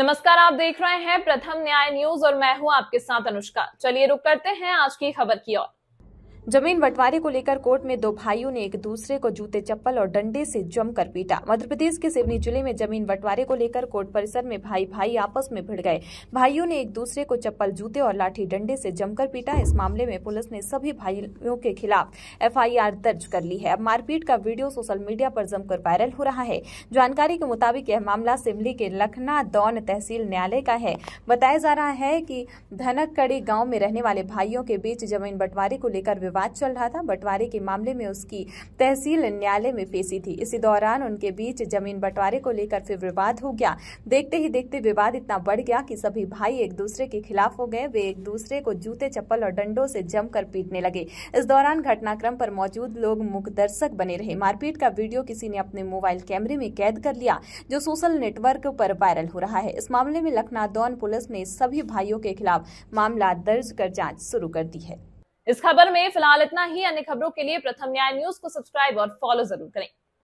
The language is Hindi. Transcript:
नमस्कार आप देख रहे हैं प्रथम न्याय न्यूज और मैं हूं आपके साथ अनुष्का चलिए रुक करते हैं आज की खबर की ओर जमीन बंटवारे को लेकर कोर्ट में दो भाइयों ने एक दूसरे को जूते चप्पल और डंडे से जमकर पीटा मध्य प्रदेश के सिवनी जिले में जमीन बंटवारे को लेकर कोर्ट परिसर में भाई भाई आपस में भिड़ गए भाइयों ने एक दूसरे को चप्पल जूते और लाठी डंडे से जमकर पीटा इस मामले में पुलिस ने सभी भाइयों के खिलाफ एफआईआर दर्ज कर ली है अब मारपीट का वीडियो सोशल मीडिया पर जमकर वायरल हो रहा है जानकारी के मुताबिक यह मामला सिमली के लखना दौन तहसील न्यायालय का है बताया जा रहा है की धनक गांव में रहने वाले भाइयों के बीच जमीन बंटवारे को लेकर विवाद विवाद चल रहा था बंटवारे के मामले में उसकी तहसील न्यायालय में पेशी थी इसी दौरान उनके बीच जमीन बंटवारे को लेकर फिर विवाद हो गया देखते ही देखते विवाद इतना बढ़ गया कि सभी भाई एक दूसरे के खिलाफ हो गए वे एक दूसरे को जूते चप्पल और डंडों से जमकर पीटने लगे इस दौरान घटनाक्रम पर मौजूद लोग मुखदर्शक बने रहे मारपीट का वीडियो किसी ने अपने मोबाइल कैमरे में कैद कर लिया जो सोशल नेटवर्क पर वायरल हो रहा है इस मामले में लखनादौन पुलिस ने सभी भाइयों के खिलाफ मामला दर्ज कर जांच शुरू कर दी है इस खबर में फिलहाल इतना ही अन्य खबरों के लिए प्रथम न्याय न्यूज को सब्सक्राइब और फॉलो जरूर करें